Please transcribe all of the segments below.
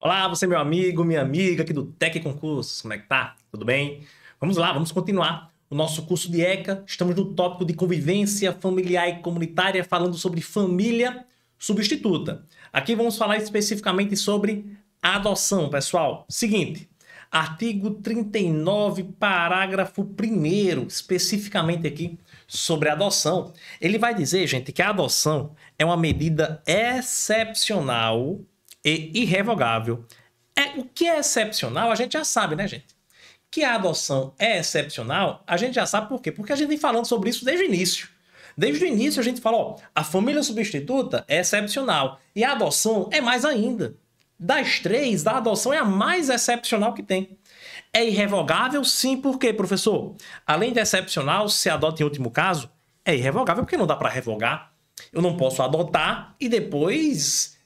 Olá, você meu amigo, minha amiga aqui do Tec Concursos, como é que tá? Tudo bem? Vamos lá, vamos continuar o nosso curso de ECA. Estamos no tópico de convivência familiar e comunitária, falando sobre família substituta. Aqui vamos falar especificamente sobre adoção, pessoal. Seguinte, Artigo 39, parágrafo 1, especificamente aqui sobre adoção. Ele vai dizer, gente, que a adoção é uma medida excepcional e irrevogável. É, o que é excepcional, a gente já sabe, né, gente? Que a adoção é excepcional, a gente já sabe por quê? Porque a gente vem falando sobre isso desde o início. Desde o início a gente falou, a família substituta é excepcional e a adoção é mais ainda. Das três, a adoção é a mais excepcional que tem. É irrevogável? Sim, por quê, professor? Além de excepcional, se adota em último caso, é irrevogável porque não dá para revogar. Eu não posso adotar e depois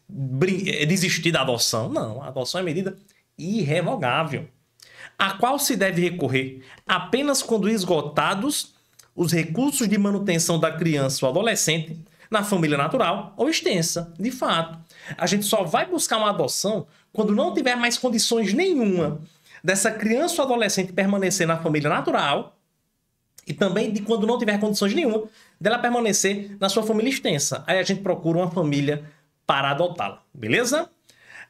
eh, desistir da adoção. Não, a adoção é medida irrevogável, a qual se deve recorrer apenas quando esgotados os recursos de manutenção da criança ou adolescente na família natural ou extensa, de fato. A gente só vai buscar uma adoção quando não tiver mais condições nenhuma dessa criança ou adolescente permanecer na família natural e também de quando não tiver condições nenhuma dela permanecer na sua família extensa. Aí a gente procura uma família para adotá-la, beleza?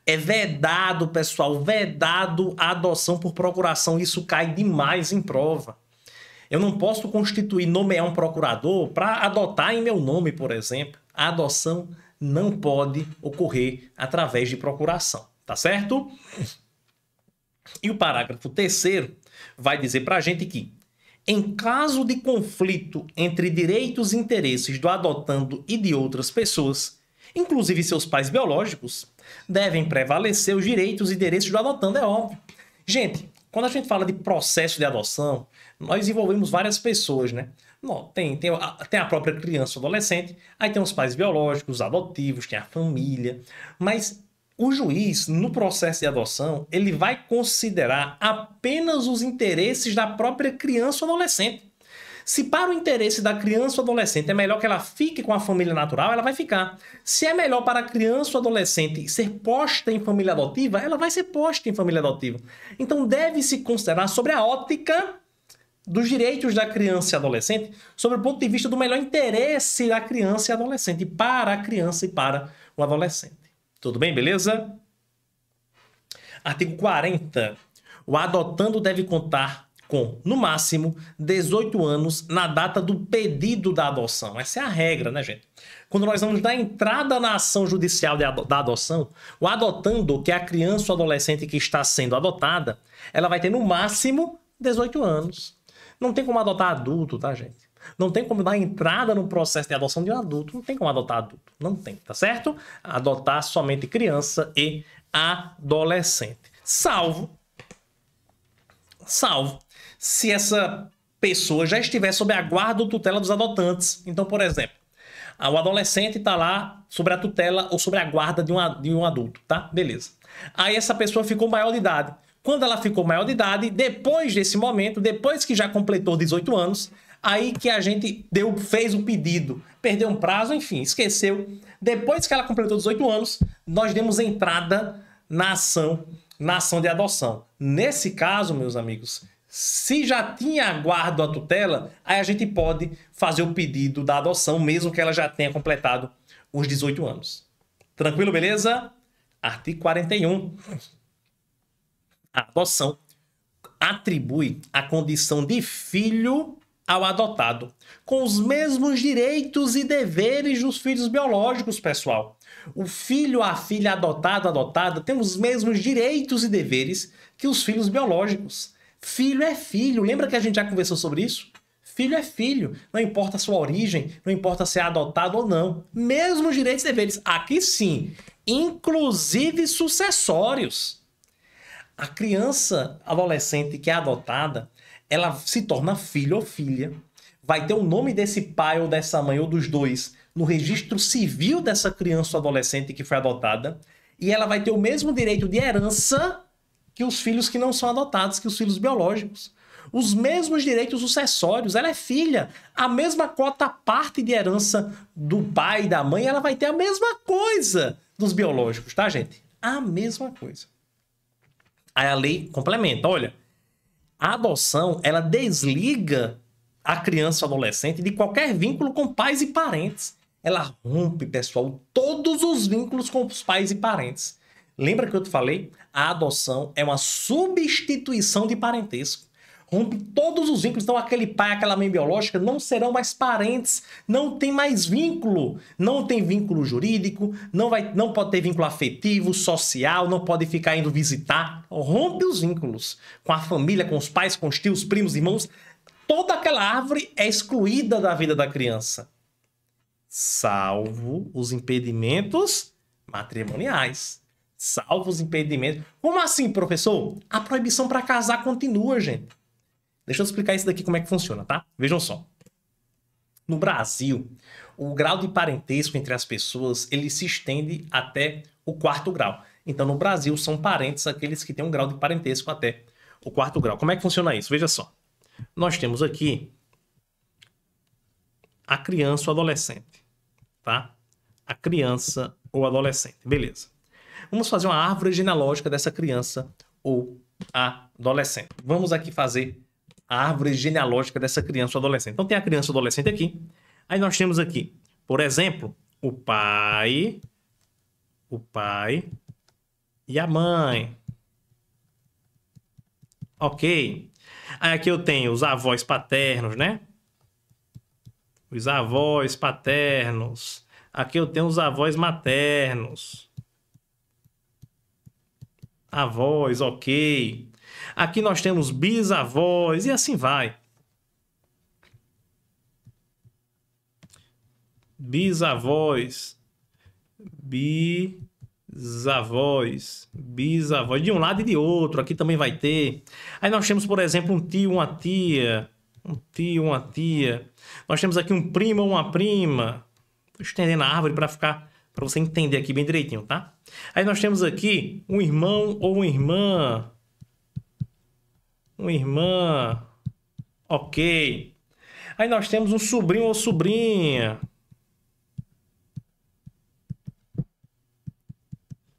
É vedado, pessoal, vedado a adoção por procuração. Isso cai demais em prova. Eu não posso constituir, nomear um procurador para adotar em meu nome, por exemplo. A adoção não pode ocorrer através de procuração, tá certo? E o parágrafo terceiro vai dizer para a gente que, em caso de conflito entre direitos e interesses do adotando e de outras pessoas, inclusive seus pais biológicos, devem prevalecer os direitos e interesses do adotando, é óbvio. Gente, quando a gente fala de processo de adoção, nós envolvemos várias pessoas, né? tem, tem, a, tem a própria criança adolescente, aí tem os pais biológicos, adotivos, tem a família, mas o juiz, no processo de adoção, ele vai considerar apenas os interesses da própria criança ou adolescente. Se para o interesse da criança ou adolescente é melhor que ela fique com a família natural, ela vai ficar. Se é melhor para a criança ou adolescente ser posta em família adotiva, ela vai ser posta em família adotiva. Então deve-se considerar sobre a ótica dos direitos da criança e adolescente sobre o ponto de vista do melhor interesse da criança e adolescente, para a criança e para o adolescente. Tudo bem, beleza? Artigo 40. O adotando deve contar com, no máximo, 18 anos na data do pedido da adoção. Essa é a regra, né, gente? Quando nós vamos dar entrada na ação judicial ado da adoção, o adotando, que é a criança ou adolescente que está sendo adotada, ela vai ter no máximo 18 anos. Não tem como adotar adulto, tá, gente? Não tem como dar entrada no processo de adoção de um adulto. Não tem como adotar adulto. Não tem, tá certo? Adotar somente criança e adolescente. Salvo. Salvo. Se essa pessoa já estiver sob a guarda ou tutela dos adotantes. Então, por exemplo, ah, o adolescente está lá sobre a tutela ou sobre a guarda de um, de um adulto, tá? Beleza. Aí essa pessoa ficou maior de idade quando ela ficou maior de idade, depois desse momento, depois que já completou 18 anos, aí que a gente deu, fez o pedido, perdeu um prazo, enfim, esqueceu. Depois que ela completou 18 anos, nós demos entrada na ação, na ação de adoção. Nesse caso, meus amigos, se já tinha guarda a tutela, aí a gente pode fazer o pedido da adoção, mesmo que ela já tenha completado os 18 anos. Tranquilo, beleza? Artigo 41. A adoção atribui a condição de filho ao adotado, com os mesmos direitos e deveres dos filhos biológicos, pessoal. O filho, a filha adotada, adotada, tem os mesmos direitos e deveres que os filhos biológicos. Filho é filho, lembra que a gente já conversou sobre isso? Filho é filho, não importa a sua origem, não importa se é adotado ou não. Mesmos direitos e deveres, aqui sim, inclusive sucessórios. A criança adolescente que é adotada, ela se torna filho ou filha, vai ter o nome desse pai ou dessa mãe ou dos dois no registro civil dessa criança ou adolescente que foi adotada, e ela vai ter o mesmo direito de herança que os filhos que não são adotados, que os filhos biológicos. Os mesmos direitos sucessórios, ela é filha. A mesma cota parte de herança do pai e da mãe, ela vai ter a mesma coisa dos biológicos, tá, gente? A mesma coisa. Aí a lei complementa, olha, a adoção, ela desliga a criança ou adolescente de qualquer vínculo com pais e parentes. Ela rompe, pessoal, todos os vínculos com os pais e parentes. Lembra que eu te falei? A adoção é uma substituição de parentesco rompe todos os vínculos. Então, aquele pai, aquela mãe biológica não serão mais parentes, não tem mais vínculo. Não tem vínculo jurídico, não, vai, não pode ter vínculo afetivo, social, não pode ficar indo visitar. Rompe os vínculos com a família, com os pais, com os tios, primos, irmãos. Toda aquela árvore é excluída da vida da criança, salvo os impedimentos matrimoniais salvo os impedimentos. Como assim, professor? A proibição para casar continua, gente. Deixa eu explicar isso daqui como é que funciona, tá? Vejam só. No Brasil, o grau de parentesco entre as pessoas ele se estende até o quarto grau. Então, no Brasil, são parentes aqueles que têm um grau de parentesco até o quarto grau. Como é que funciona isso? Veja só. Nós temos aqui a criança ou adolescente, tá? A criança ou adolescente, beleza. Vamos fazer uma árvore genealógica dessa criança ou adolescente. Vamos aqui fazer a árvore genealógica dessa criança ou adolescente. Então tem a criança ou adolescente aqui. Aí nós temos aqui, por exemplo, o pai, o pai e a mãe. Ok. Aí aqui eu tenho os avós paternos, né? Os avós paternos. Aqui eu tenho os avós maternos. Avós, ok. Aqui nós temos bisavós e assim vai. Bisavós, bisavós, bisavós, de um lado e de outro, aqui também vai ter. Aí nós temos, por exemplo, um tio, uma tia, um tio, uma tia. Nós temos aqui um primo ou uma prima. Estou estendendo a árvore para ficar para você entender aqui bem direitinho, tá? Aí nós temos aqui um irmão ou uma irmã uma irmã, ok. Aí nós temos um sobrinho ou sobrinha.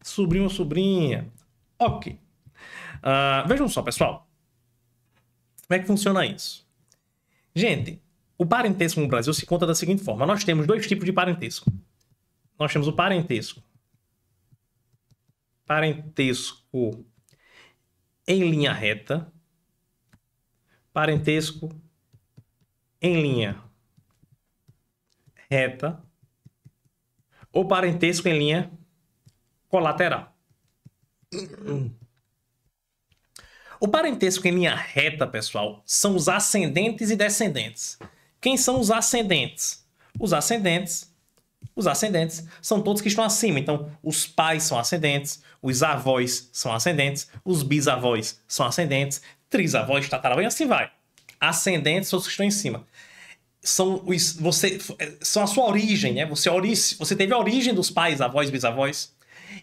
Sobrinho ou sobrinha, ok. Uh, vejam só, pessoal. Como é que funciona isso? Gente, o parentesco no Brasil se conta da seguinte forma: nós temos dois tipos de parentesco. Nós temos o parentesco. Parentesco em linha reta parentesco em linha reta ou parentesco em linha colateral. O parentesco em linha reta, pessoal, são os ascendentes e descendentes. Quem são os ascendentes? Os ascendentes, os ascendentes são todos que estão acima. Então, os pais são ascendentes, os avós são ascendentes, os bisavós são ascendentes trisavós, tataravó e assim vai. Ascendentes, os que estão em cima. São os, você, são a sua origem, né? Você, é você teve a origem dos pais, avós, bisavós.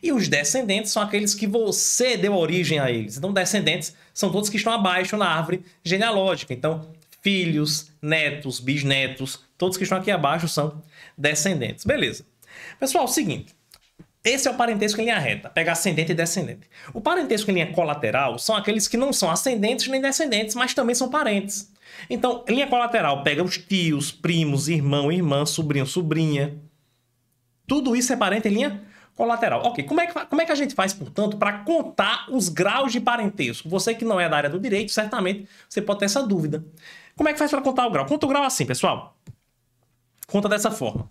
E os descendentes são aqueles que você deu origem a eles. Então, descendentes são todos que estão abaixo na árvore genealógica. Então, filhos, netos, bisnetos, todos que estão aqui abaixo são descendentes. Beleza. Pessoal, é o seguinte. Esse é o parentesco em linha reta, pega ascendente e descendente. O parentesco em linha colateral são aqueles que não são ascendentes nem descendentes, mas também são parentes. Então, linha colateral pega os tios, primos, irmão, irmã, sobrinho, sobrinha. Tudo isso é parente em linha colateral. Ok, como é que, como é que a gente faz, portanto, para contar os graus de parentesco? Você que não é da área do direito, certamente você pode ter essa dúvida. Como é que faz para contar o grau? Conta o grau assim, pessoal. Conta dessa forma.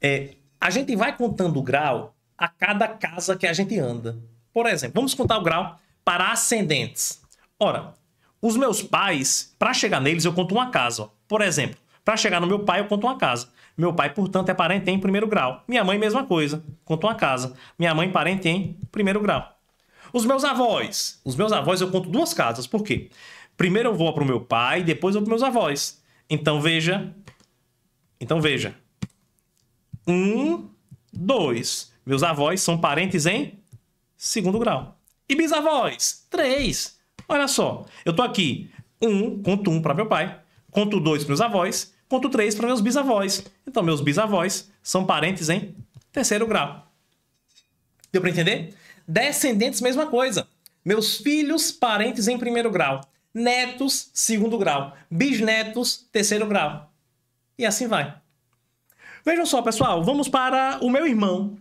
É, a gente vai contando o grau a cada casa que a gente anda. Por exemplo, vamos contar o grau para ascendentes. Ora, os meus pais, para chegar neles, eu conto uma casa. Ó. Por exemplo, para chegar no meu pai, eu conto uma casa. Meu pai, portanto, é parente em primeiro grau. Minha mãe, mesma coisa, conto uma casa. Minha mãe, parente em primeiro grau. Os meus avós. Os meus avós, eu conto duas casas. Por quê? Primeiro eu vou para o meu pai, depois eu vou para meus avós. Então veja. Então veja. Um, dois. Meus avós são parentes em segundo grau. E bisavós? Três. Olha só, eu tô aqui. Um, conto um para meu pai, conto dois para meus avós, conto três para meus bisavós. Então, meus bisavós são parentes em terceiro grau. Deu para entender? Descendentes, mesma coisa. Meus filhos, parentes em primeiro grau. Netos, segundo grau. Bisnetos, terceiro grau. E assim vai. Vejam só, pessoal, vamos para o meu irmão.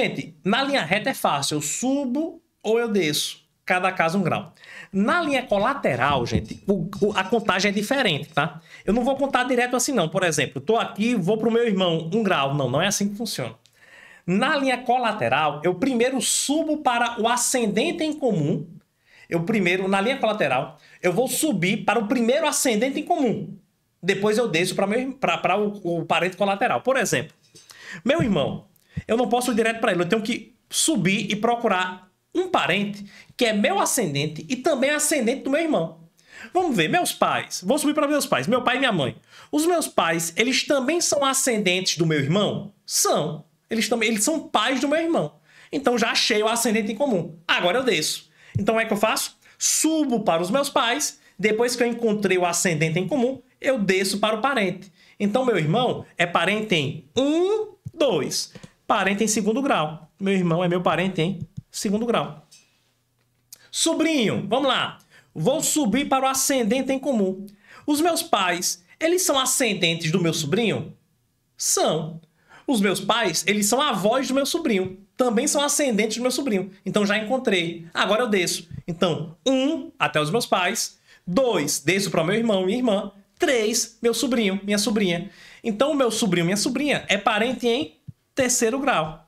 Gente, na linha reta é fácil, eu subo ou eu desço, cada caso um grau. Na linha colateral, gente, o, o, a contagem é diferente, tá? Eu não vou contar direto assim não, por exemplo, tô aqui, vou pro meu irmão, um grau, não, não é assim que funciona. Na linha colateral, eu primeiro subo para o ascendente em comum, eu primeiro, na linha colateral, eu vou subir para o primeiro ascendente em comum, depois eu desço para o, o parente colateral. Por exemplo, meu irmão, eu não posso ir direto para ele. Eu tenho que subir e procurar um parente que é meu ascendente e também ascendente do meu irmão. Vamos ver, meus pais. Vou subir para meus pais, meu pai e minha mãe. Os meus pais, eles também são ascendentes do meu irmão? São. Eles também, eles são pais do meu irmão. Então já achei o ascendente em comum. Agora eu desço. Então o é que eu faço? Subo para os meus pais, depois que eu encontrei o ascendente em comum, eu desço para o parente. Então meu irmão é parente em 1, 2. Parente em segundo grau. Meu irmão é meu parente em segundo grau. Sobrinho, vamos lá. Vou subir para o ascendente em comum. Os meus pais, eles são ascendentes do meu sobrinho? São. Os meus pais, eles são avós do meu sobrinho. Também são ascendentes do meu sobrinho. Então já encontrei. Agora eu desço. Então, um até os meus pais. Dois, desço para o meu irmão e minha irmã. Três, meu sobrinho, minha sobrinha. Então, o meu sobrinho, minha sobrinha, é parente em terceiro grau.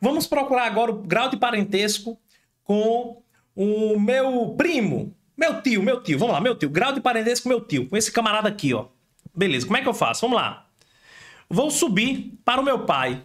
Vamos procurar agora o grau de parentesco com o meu primo, meu tio, meu tio. Vamos lá, meu tio. Grau de parentesco com meu tio, com esse camarada aqui, ó. Beleza, como é que eu faço? Vamos lá. Vou subir para o meu pai.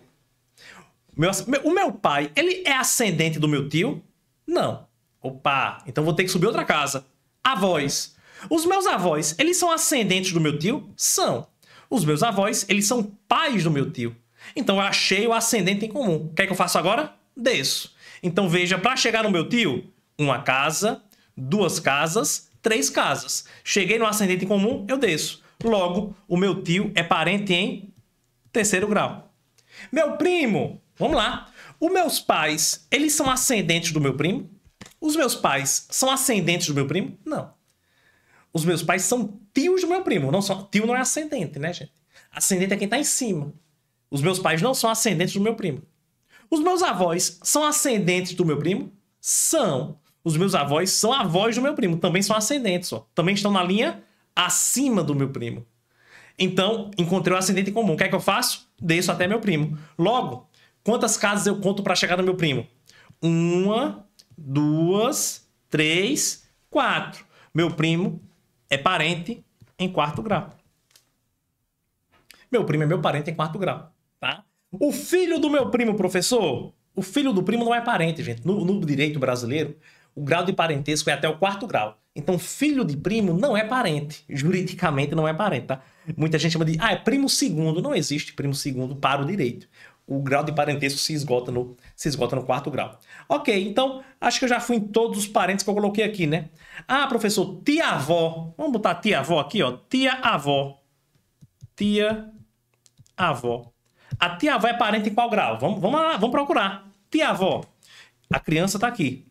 Meu, o meu pai, ele é ascendente do meu tio? Não. Opa, então vou ter que subir outra casa. Avós. Os meus avós, eles são ascendentes do meu tio? São. Os meus avós, eles são pais do meu tio. Então eu achei o ascendente em comum. O que é que eu faço agora? Desço. Então veja, para chegar no meu tio, uma casa, duas casas, três casas. Cheguei no ascendente em comum, eu desço. Logo, o meu tio é parente em terceiro grau. Meu primo, vamos lá. Os meus pais, eles são ascendentes do meu primo? Os meus pais são ascendentes do meu primo? Não. Os meus pais são tios do meu primo. Não são, tio não é ascendente, né, gente? Ascendente é quem está em cima. Os meus pais não são ascendentes do meu primo. Os meus avós são ascendentes do meu primo? São. Os meus avós são avós do meu primo. Também são ascendentes, ó. Também estão na linha acima do meu primo. Então, encontrei o um ascendente em comum. O que é que eu faço? Desço até meu primo. Logo, quantas casas eu conto para chegar no meu primo? Uma, duas, três, quatro. Meu primo é parente em quarto grau. Meu primo é meu parente em quarto grau, tá? O filho do meu primo, professor, o filho do primo não é parente, gente. No, no direito brasileiro, o grau de parentesco é até o quarto grau. Então, filho de primo não é parente. Juridicamente não é parente, tá? Muita gente chama de, ah, é primo segundo. Não existe primo segundo para o direito o grau de parentesco se esgota no, se esgota no quarto grau. Ok, então acho que eu já fui em todos os parentes que eu coloquei aqui, né? Ah, professor, tia-avó. Vamos botar tia-avó aqui, ó. Tia-avó. Tia-avó. A tia-avó é parente em qual grau? Vamos, vamos lá, vamos procurar. Tia-avó. A criança está aqui.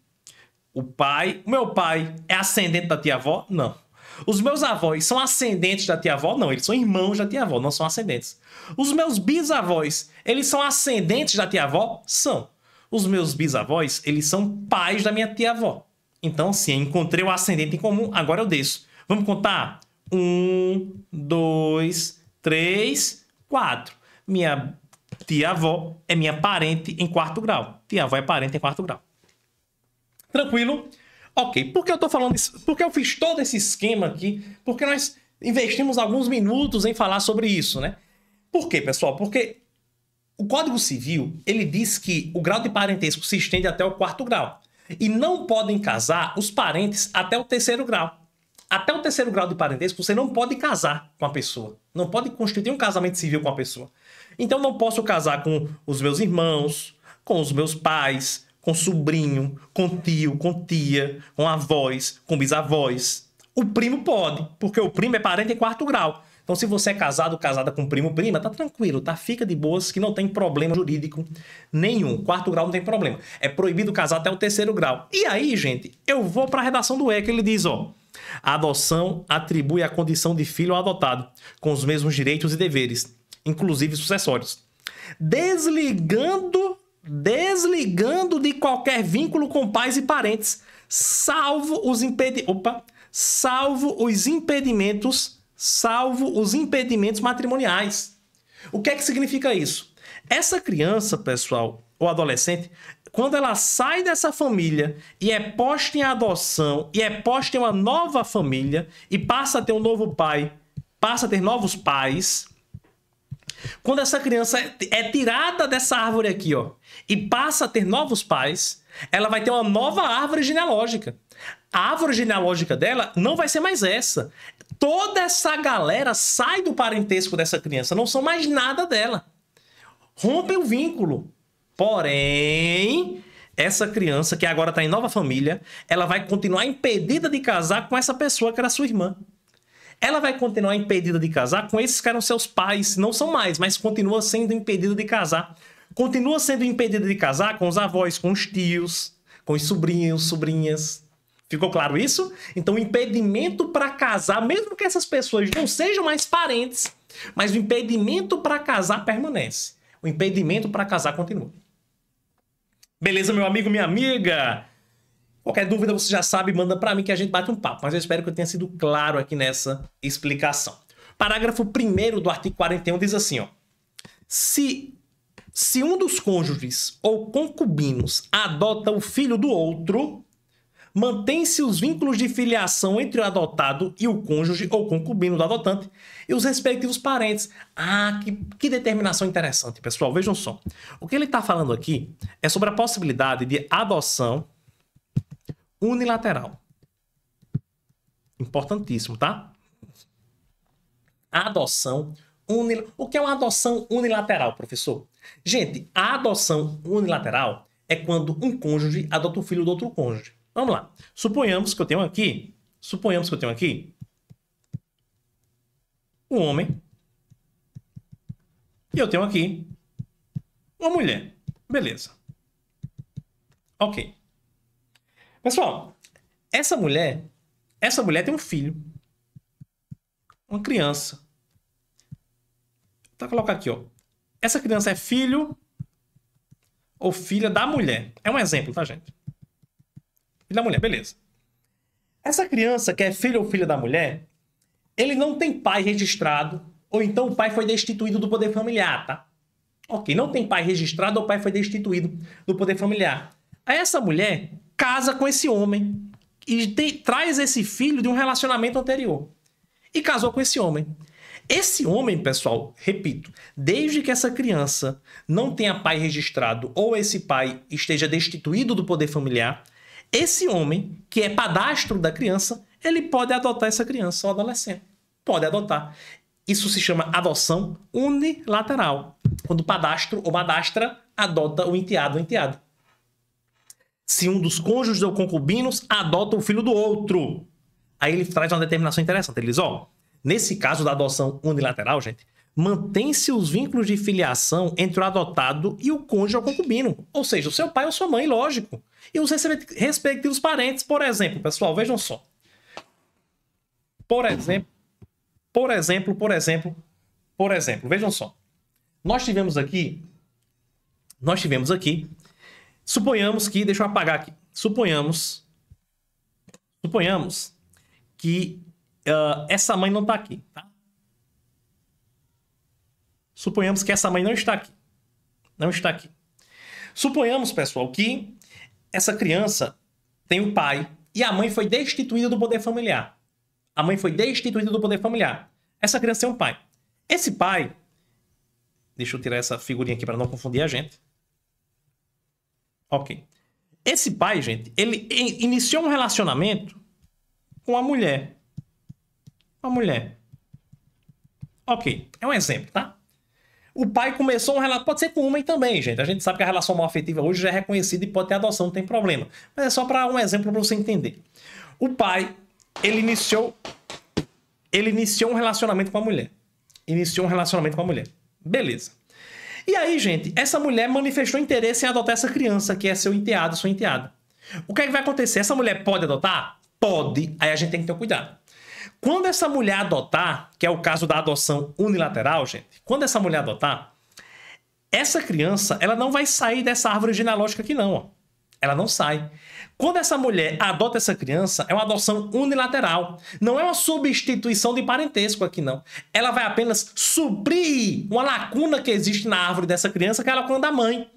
O pai, o meu pai é ascendente da tia-avó? Não. Os meus avós são ascendentes da tia-avó? Não, eles são irmãos da tia-avó, não são ascendentes. Os meus bisavós, eles são ascendentes da tia-avó? São. Os meus bisavós, eles são pais da minha tia-avó. Então, sim, encontrei o ascendente em comum, agora eu desço. Vamos contar? Um, dois, três, quatro. Minha tia-avó é minha parente em quarto grau. Tia-avó é parente em quarto grau. Tranquilo? Ok, por que eu estou falando isso? Por que eu fiz todo esse esquema aqui? Porque nós investimos alguns minutos em falar sobre isso, né? Por quê, pessoal? Porque o Código Civil, ele diz que o grau de parentesco se estende até o quarto grau. E não podem casar os parentes até o terceiro grau. Até o terceiro grau de parentesco, você não pode casar com a pessoa. Não pode constituir um casamento civil com a pessoa. Então, não posso casar com os meus irmãos, com os meus pais, com sobrinho, com tio, com tia, com avós, com bisavós. O primo pode, porque o primo é parente em quarto grau. Então, se você é casado ou casada com primo, prima, tá tranquilo, tá? Fica de boas, que não tem problema jurídico nenhum. Quarto grau não tem problema. É proibido casar até o terceiro grau. E aí, gente, eu vou para a redação do que ele diz, ó. A adoção atribui a condição de filho ao adotado, com os mesmos direitos e deveres, inclusive sucessórios. Desligando desligando de qualquer vínculo com pais e parentes, salvo os impedi Opa. salvo os impedimentos, salvo os impedimentos matrimoniais. O que é que significa isso? Essa criança, pessoal, ou adolescente, quando ela sai dessa família e é posta em adoção e é posta em uma nova família e passa a ter um novo pai, passa a ter novos pais, quando essa criança é tirada dessa árvore aqui, ó, e passa a ter novos pais, ela vai ter uma nova árvore genealógica. A árvore genealógica dela não vai ser mais essa. Toda essa galera sai do parentesco dessa criança, não são mais nada dela. Rompem o vínculo. Porém, essa criança que agora está em nova família, ela vai continuar impedida de casar com essa pessoa que era sua irmã. Ela vai continuar impedida de casar com esses que eram seus pais, não são mais, mas continua sendo impedida de casar. Continua sendo impedida de casar com os avós, com os tios, com os sobrinhos, sobrinhas. Ficou claro isso? Então, o impedimento para casar, mesmo que essas pessoas não sejam mais parentes, mas o impedimento para casar permanece. O impedimento para casar continua. Beleza, meu amigo, minha amiga? Qualquer dúvida você já sabe, manda para mim que a gente bate um papo, mas eu espero que eu tenha sido claro aqui nessa explicação. Parágrafo 1 do artigo 41 diz assim, ó: Se se um dos cônjuges ou concubinos adota o filho do outro, mantém-se os vínculos de filiação entre o adotado e o cônjuge ou concubino do adotante e os respectivos parentes. Ah, que, que determinação interessante, pessoal. Vejam só. O que ele está falando aqui é sobre a possibilidade de adoção unilateral. Importantíssimo, tá? adoção unilateral. O que é uma adoção unilateral, professor? Gente, a adoção unilateral é quando um cônjuge adota o filho do outro cônjuge. Vamos lá. Suponhamos que eu tenho aqui. Suponhamos que eu tenho aqui. Um homem. E eu tenho aqui uma mulher. Beleza. Ok. Pessoal, essa mulher, essa mulher tem um filho. Uma criança. Vou colocar aqui, ó. Essa criança é filho ou filha da mulher. É um exemplo, tá, gente? Filho da mulher, beleza. Essa criança que é filho ou filha da mulher, ele não tem pai registrado, ou então o pai foi destituído do poder familiar, tá? Ok, não tem pai registrado ou o pai foi destituído do poder familiar. A essa mulher, casa com esse homem e traz esse filho de um relacionamento anterior. E casou com esse homem. Esse homem, pessoal, repito, desde que essa criança não tenha pai registrado ou esse pai esteja destituído do poder familiar, esse homem, que é padastro da criança, ele pode adotar essa criança ou adolescente. Pode adotar. Isso se chama adoção unilateral, quando o padastro ou madastra adota o enteado ou enteada se um dos cônjuges ou concubinos adota o filho do outro. Aí ele traz uma determinação interessante. Ele diz: ó, nesse caso da adoção unilateral, gente, mantém-se os vínculos de filiação entre o adotado e o cônjuge ou concubino, ou seja, o seu pai ou sua mãe, lógico, e os respectivos parentes, por exemplo, pessoal, vejam só. Por exemplo, por exemplo, por exemplo, por exemplo, vejam só. Nós tivemos aqui nós tivemos aqui Suponhamos que, deixa eu apagar aqui. Suponhamos, suponhamos que uh, essa mãe não está aqui, tá? Suponhamos que essa mãe não está aqui, não está aqui. Suponhamos, pessoal, que essa criança tem um pai e a mãe foi destituída do poder familiar. A mãe foi destituída do poder familiar. Essa criança tem um pai. Esse pai, deixa eu tirar essa figurinha aqui para não confundir a gente. Ok. Esse pai, gente, ele iniciou um relacionamento com a mulher. Uma mulher. Ok, é um exemplo, tá? O pai começou um relacionamento, Pode ser com o homem também, gente. A gente sabe que a relação mal afetiva hoje já é reconhecida e pode ter adoção, não tem problema. Mas é só para um exemplo para você entender. O pai, ele iniciou. Ele iniciou um relacionamento com a mulher. Iniciou um relacionamento com a mulher. Beleza. E aí, gente, essa mulher manifestou interesse em adotar essa criança, que é seu enteado, sua enteada. O que é que vai acontecer? Essa mulher pode adotar? Pode. Aí a gente tem que ter cuidado. Quando essa mulher adotar, que é o caso da adoção unilateral, gente, quando essa mulher adotar, essa criança, ela não vai sair dessa árvore genealógica aqui não, ó. Ela não sai. Quando essa mulher adota essa criança, é uma adoção unilateral. Não é uma substituição de parentesco aqui, não. Ela vai apenas suprir uma lacuna que existe na árvore dessa criança, que é a lacuna da mãe.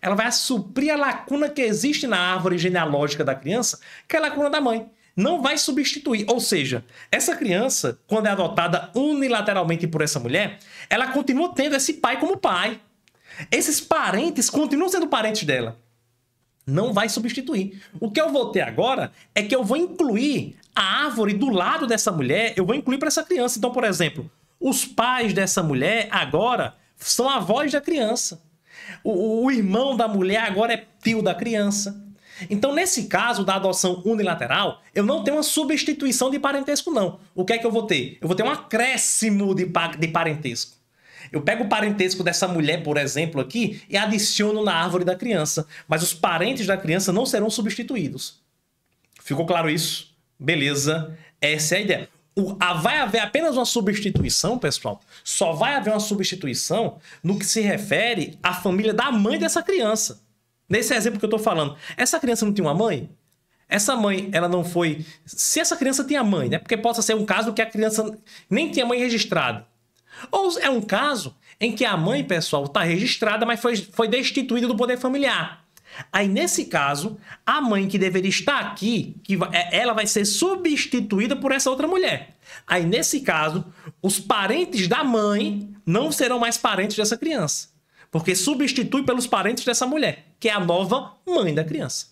Ela vai suprir a lacuna que existe na árvore genealógica da criança, que é a lacuna da mãe não vai substituir. Ou seja, essa criança, quando é adotada unilateralmente por essa mulher, ela continua tendo esse pai como pai. Esses parentes continuam sendo parentes dela. Não vai substituir. O que eu vou ter agora é que eu vou incluir a árvore do lado dessa mulher, eu vou incluir para essa criança. Então, por exemplo, os pais dessa mulher agora são avós da criança. O, o irmão da mulher agora é tio da criança. Então, nesse caso da adoção unilateral, eu não tenho uma substituição de parentesco, não. O que é que eu vou ter? Eu vou ter um acréscimo de, de parentesco. Eu pego o parentesco dessa mulher, por exemplo, aqui e adiciono na árvore da criança, mas os parentes da criança não serão substituídos. Ficou claro isso? Beleza, essa é a ideia. O, a, vai haver apenas uma substituição, pessoal. Só vai haver uma substituição no que se refere à família da mãe dessa criança. Nesse exemplo que eu estou falando, essa criança não tinha uma mãe? Essa mãe, ela não foi. Se essa criança tinha mãe, né? Porque possa ser um caso que a criança nem tinha mãe registrada. Ou é um caso em que a mãe, pessoal, está registrada, mas foi, foi destituída do poder familiar. Aí, nesse caso, a mãe que deveria estar aqui, que é, ela vai ser substituída por essa outra mulher. Aí, nesse caso, os parentes da mãe não serão mais parentes dessa criança, porque substitui pelos parentes dessa mulher, que é a nova mãe da criança.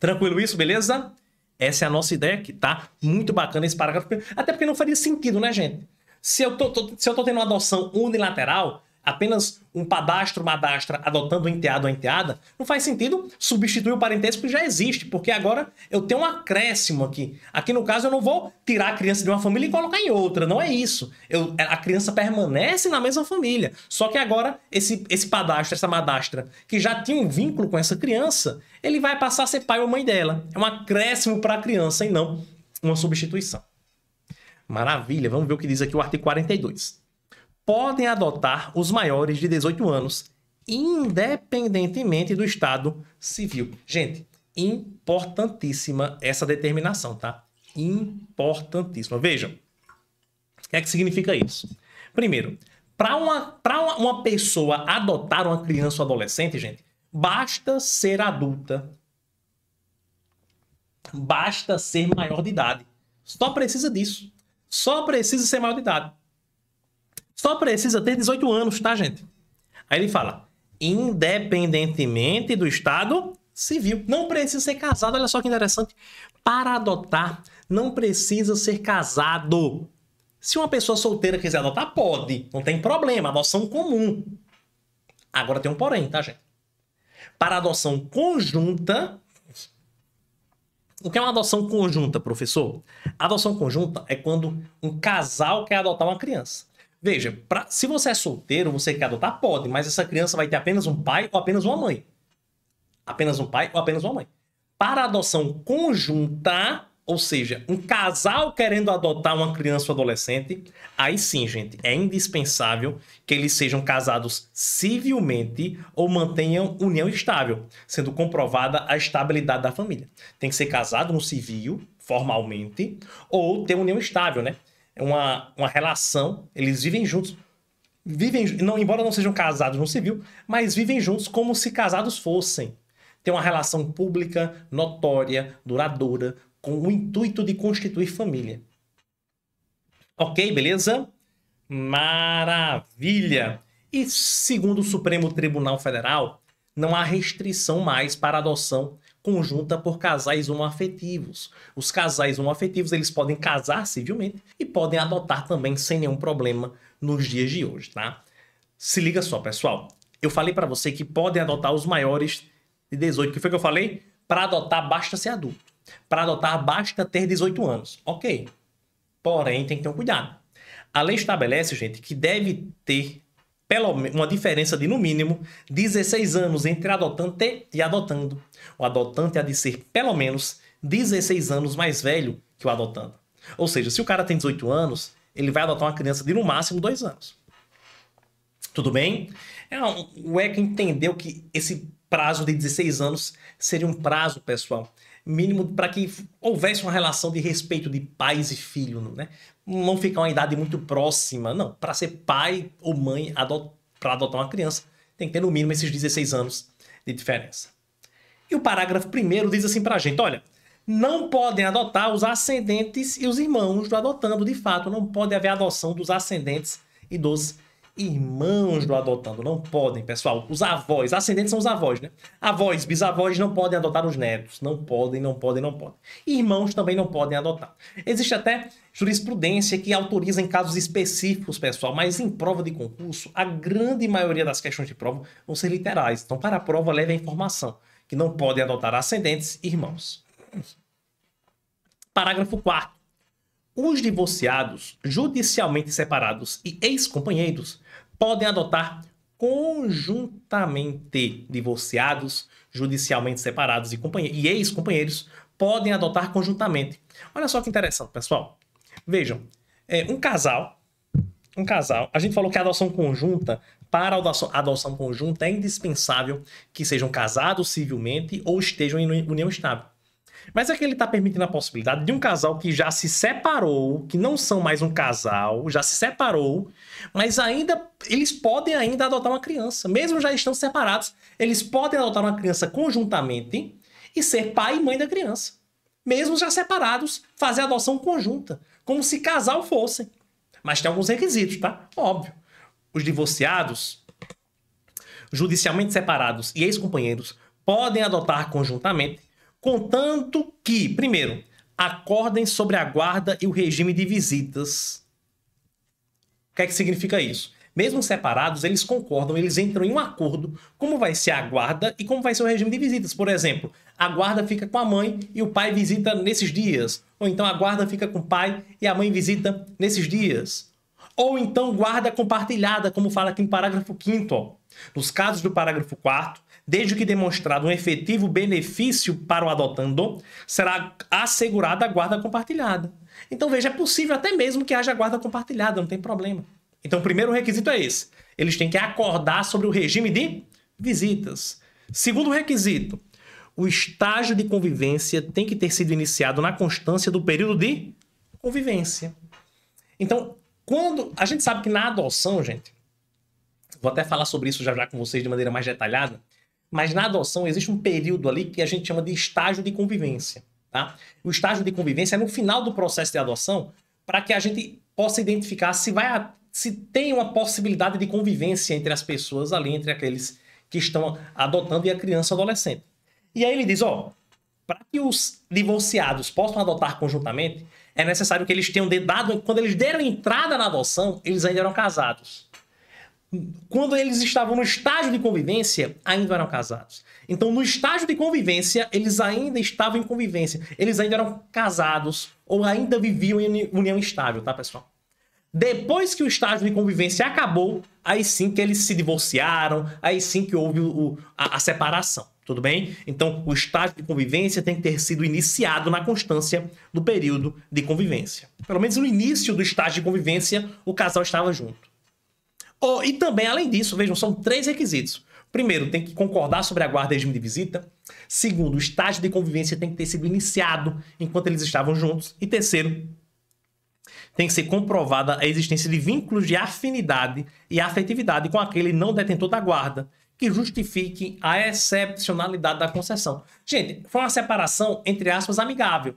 Tranquilo isso, beleza? Essa é a nossa ideia aqui, tá? Muito bacana esse parágrafo, até porque não faria sentido, né, gente? Se eu tô, tô, se eu tô tendo uma adoção unilateral, apenas um padastro, uma adastra adotando um enteado ou enteada, não faz sentido substituir o parentesco que já existe, porque agora eu tenho um acréscimo aqui. Aqui no caso eu não vou tirar a criança de uma família e colocar em outra, não é isso. Eu, é, a criança permanece na mesma família, só que agora esse, esse padastro, essa madastra, que já tinha um vínculo com essa criança, ele vai passar a ser pai ou mãe dela. É um acréscimo para a criança e não uma substituição. Maravilha, vamos ver o que diz aqui o artigo 42. Podem adotar os maiores de 18 anos, independentemente do estado civil. Gente, importantíssima essa determinação, tá? Importantíssima. Vejam, o que é que significa isso? Primeiro, para uma, uma, uma pessoa adotar uma criança ou adolescente, gente, basta ser adulta. Basta ser maior de idade. Só precisa disso. Só precisa ser maior de idade. Só precisa ter 18 anos, tá, gente? Aí ele fala, independentemente do estado civil. Não precisa ser casado, olha só que interessante. Para adotar, não precisa ser casado. Se uma pessoa solteira quiser adotar, pode. Não tem problema, adoção comum. Agora tem um porém, tá, gente? Para adoção conjunta, o que é uma adoção conjunta, professor? adoção conjunta é quando um casal quer adotar uma criança. Veja, pra, se você é solteiro, você quer adotar, pode, mas essa criança vai ter apenas um pai ou apenas uma mãe. Apenas um pai ou apenas uma mãe. Para adoção conjunta, ou seja, um casal querendo adotar uma criança ou adolescente, aí sim, gente, é indispensável que eles sejam casados civilmente ou mantenham união estável, sendo comprovada a estabilidade da família. Tem que ser casado no civil, formalmente, ou ter união estável, né? É uma, uma relação, eles vivem juntos. Vivem, não, embora não sejam casados no civil, mas vivem juntos como se casados fossem, tem uma relação pública, notória, duradoura, com o intuito de constituir família. Ok, beleza? Maravilha! E segundo o Supremo Tribunal Federal, não há restrição mais para adoção conjunta por casais homoafetivos. Os casais homoafetivos eles podem casar civilmente e podem adotar também sem nenhum problema nos dias de hoje, tá? Se liga só, pessoal. Eu falei para você que podem adotar os maiores de 18. O que foi que eu falei? Para adotar basta ser adulto. Para adotar, basta ter 18 anos. Ok. Porém, tem que ter um cuidado. A lei estabelece, gente, que deve ter pelo uma diferença de, no mínimo, 16 anos entre adotante e adotando. O adotante há de ser, pelo menos, 16 anos mais velho que o adotando. Ou seja, se o cara tem 18 anos, ele vai adotar uma criança de, no máximo, 2 anos. Tudo bem? É o ECA entendeu que esse prazo de 16 anos seria um prazo, pessoal, mínimo para que houvesse uma relação de respeito de pais e filho, né? Não ficar uma idade muito próxima, não. Para ser pai ou mãe adot para adotar uma criança, tem que ter no mínimo esses 16 anos de diferença. E o parágrafo primeiro diz assim para a gente, olha, não podem adotar os ascendentes e os irmãos do adotando, de fato, não pode haver adoção dos ascendentes e dos Irmãos do adotando não podem, pessoal. Os avós, ascendentes são os avós, né? Avós, bisavós não podem adotar os netos. Não podem, não podem, não podem. Irmãos também não podem adotar. Existe até jurisprudência que autoriza em casos específicos, pessoal, mas em prova de concurso, a grande maioria das questões de prova vão ser literais. Então, para a prova, leve a informação que não podem adotar ascendentes irmãos. Parágrafo 4. Os divorciados, judicialmente separados e ex-companheiros podem adotar conjuntamente divorciados, judicialmente separados e, e ex-companheiros podem adotar conjuntamente. Olha só que interessante, pessoal. Vejam, é, um casal, um casal, a gente falou que a adoção conjunta, para a adoção, a adoção conjunta é indispensável que sejam casados civilmente ou estejam em união estável. Mas é que ele tá permitindo a possibilidade de um casal que já se separou, que não são mais um casal, já se separou, mas ainda eles podem ainda adotar uma criança, mesmo já estão separados, eles podem adotar uma criança conjuntamente e ser pai e mãe da criança. Mesmo já separados, fazer adoção conjunta, como se casal fossem. Mas tem alguns requisitos, tá? Óbvio. Os divorciados, judicialmente separados e ex-companheiros podem adotar conjuntamente contanto que, primeiro, acordem sobre a guarda e o regime de visitas. O que é que significa isso? Mesmo separados, eles concordam, eles entram em um acordo como vai ser a guarda e como vai ser o regime de visitas. Por exemplo, a guarda fica com a mãe e o pai visita nesses dias. Ou então a guarda fica com o pai e a mãe visita nesses dias. Ou então guarda compartilhada, como fala aqui no parágrafo 5 nos casos do parágrafo 4, desde que demonstrado um efetivo benefício para o adotando, será assegurada a guarda compartilhada. Então veja, é possível até mesmo que haja guarda compartilhada, não tem problema. Então o primeiro requisito é esse. Eles têm que acordar sobre o regime de visitas. Segundo requisito, o estágio de convivência tem que ter sido iniciado na constância do período de convivência. Então, quando a gente sabe que na adoção, gente, Vou até falar sobre isso já já com vocês de maneira mais detalhada. Mas na adoção existe um período ali que a gente chama de estágio de convivência. Tá? O estágio de convivência é no final do processo de adoção para que a gente possa identificar se vai se tem uma possibilidade de convivência entre as pessoas ali, entre aqueles que estão adotando e a criança adolescente. E aí ele diz, ó, para que os divorciados possam adotar conjuntamente, é necessário que eles tenham dado, quando eles deram entrada na adoção, eles ainda eram casados quando eles estavam no estágio de convivência, ainda eram casados. Então, no estágio de convivência, eles ainda estavam em convivência. Eles ainda eram casados ou ainda viviam em união estável, tá, pessoal? Depois que o estágio de convivência acabou, aí sim que eles se divorciaram, aí sim que houve o, o, a, a separação, tudo bem? Então, o estágio de convivência tem que ter sido iniciado na constância do período de convivência. Pelo menos no início do estágio de convivência, o casal estava junto e também, além disso, vejam, são três requisitos. Primeiro, tem que concordar sobre a guarda e regime de visita. Segundo, o estágio de convivência tem que ter sido iniciado enquanto eles estavam juntos. E terceiro, tem que ser comprovada a existência de vínculos de afinidade e afetividade com aquele não detentor da guarda, que justifique a excepcionalidade da concessão. Gente, foi uma separação, entre aspas, amigável.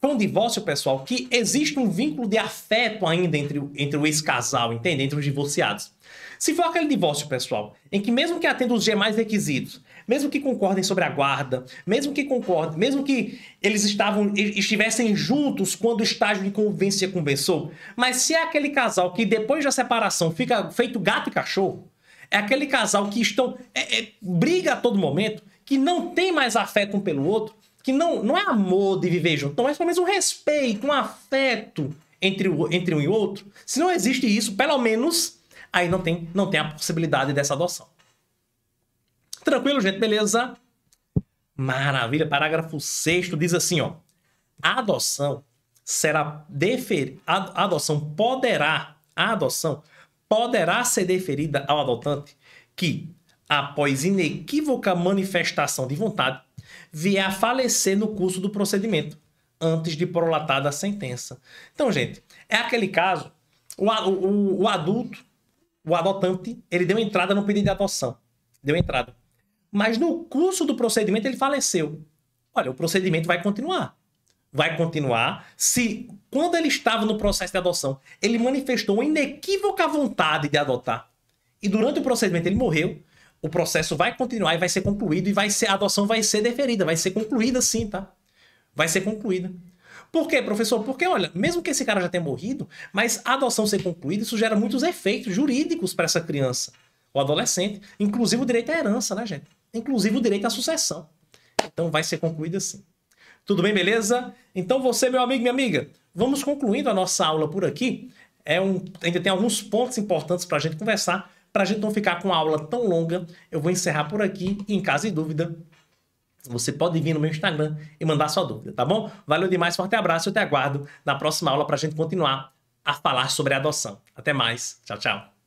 Foi um divórcio, pessoal, que existe um vínculo de afeto ainda entre, entre o ex-casal, entende? Entre os divorciados. Se for aquele divórcio, pessoal, em que mesmo que atenda os demais requisitos, mesmo que concordem sobre a guarda, mesmo que concordem, mesmo que eles estavam estivessem juntos quando o estágio de convivência começou, mas se é aquele casal que depois da separação fica feito gato e cachorro, é aquele casal que estão é, é, briga a todo momento, que não tem mais afeto um pelo outro, que não, não é amor de viver junto, mas é pelo menos um respeito, um afeto entre, o, entre um e outro. Se não existe isso, pelo menos aí não tem, não tem a possibilidade dessa adoção. Tranquilo, gente? Beleza? Maravilha. Parágrafo 6 diz assim, ó. A adoção será deferida, a adoção poderá, a adoção poderá ser deferida ao adotante que, após inequívoca manifestação de vontade, vier a falecer no curso do procedimento, antes de prolatada a sentença. Então, gente, é aquele caso, o, o, o adulto o adotante, ele deu entrada no pedido de adoção. Deu entrada. Mas no curso do procedimento ele faleceu. Olha, o procedimento vai continuar. Vai continuar se, quando ele estava no processo de adoção, ele manifestou uma inequívoca vontade de adotar. E durante o procedimento ele morreu, o processo vai continuar e vai ser concluído e vai ser, a adoção vai ser deferida, vai ser concluída sim, tá? Vai ser concluída. Por quê, professor? Porque, olha, mesmo que esse cara já tenha morrido, mas a adoção ser concluída, isso gera muitos efeitos jurídicos para essa criança ou adolescente, inclusive o direito à herança, né, gente? Inclusive o direito à sucessão. Então vai ser concluído assim. Tudo bem, beleza? Então você, meu amigo, minha amiga, vamos concluindo a nossa aula por aqui. É um, ainda tem alguns pontos importantes para a gente conversar. Para a gente não ficar com a aula tão longa, eu vou encerrar por aqui. Em caso de dúvida, você pode vir no meu Instagram e mandar sua dúvida, tá bom? Valeu demais, forte abraço. Eu te aguardo na próxima aula para a gente continuar a falar sobre a adoção. Até mais. Tchau, tchau.